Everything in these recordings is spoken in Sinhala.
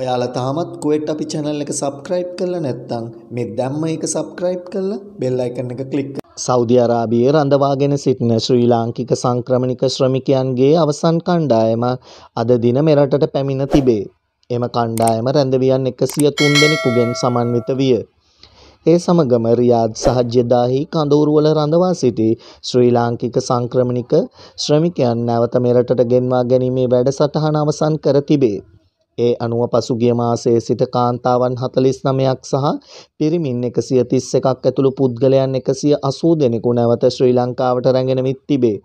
ඔයාලා තාමත් කුවෙට් අපි channel එක subscribe කරලා නැත්නම් මේ දැම්ම එක subscribe කරලා bell icon එක click සෞදි අරාබියේ රඳවාගෙන සිටින ශ්‍රී ලාංකික සංක්‍රමණික ශ්‍රමිකයන්ගේ අවසන් කණ්ඩායම අද දින මෙරටට පැමිණ තිබේ. එම කණ්ඩායම රැඳවියන් 103 දෙනෙකුගෙන් සමන්විත විය. ඒ සමගම රියාද් සහ ජෙදාහි කඳවුරුවල රඳවා සිටි ශ්‍රී ලාංකික සංක්‍රමණික ශ්‍රමිකයන් නැවත මෙරටට ගෙන්වා ගැනීමේ වැඩසටහන අවසන් කර තිබේ. ඒ අනුව පසුගිය මාසයේ සිට කාන්තාවන් 49ක් සහ පිරිමින් 131ක් ඇතුළු පුද්ගලයන් 180 දෙනෙකු නැවත ශ්‍රී ලංකාවට රැගෙන විත් තිබේ.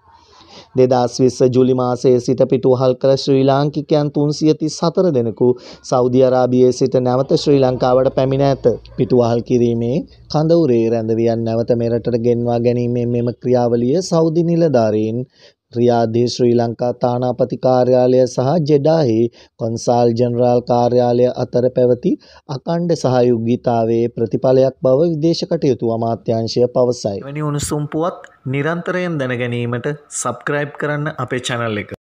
2020 ජූලි මාසයේ සිට පිටුවහල් කළ ශ්‍රී ලාංකිකයන් 334 දෙනෙකු සෞදි අරාබියේ සිට නැවත ශ්‍රී ලංකාවට පැමිණ ඇත. පිටුවහල් කිරීමේ කඳවුරේ රැඳවියන් නැවත මෙරටට ගෙන්වා ගැනීමේ මෙම ක්‍රියාවලිය සෞදි නිලධාරීන් රියාදේ ශ්‍රී ලංකා තානාපති කාර්යාලය සහ ජෙඩාහි කොන්සාල් ජෙනරාල් කාර්යාලය අතර පැවති අකණ්ඩ සහයුගීතාවේ ප්‍රතිඵලයක් බව විදේශ කටයුතු අමාත්‍යාංශය පවසයි. වැනි උණුසුම් පුවත් නිරන්තරයෙන් දැනගැනීමට සබ්ක්‍රයිබ් කරන්න අපේ චැනල් එක.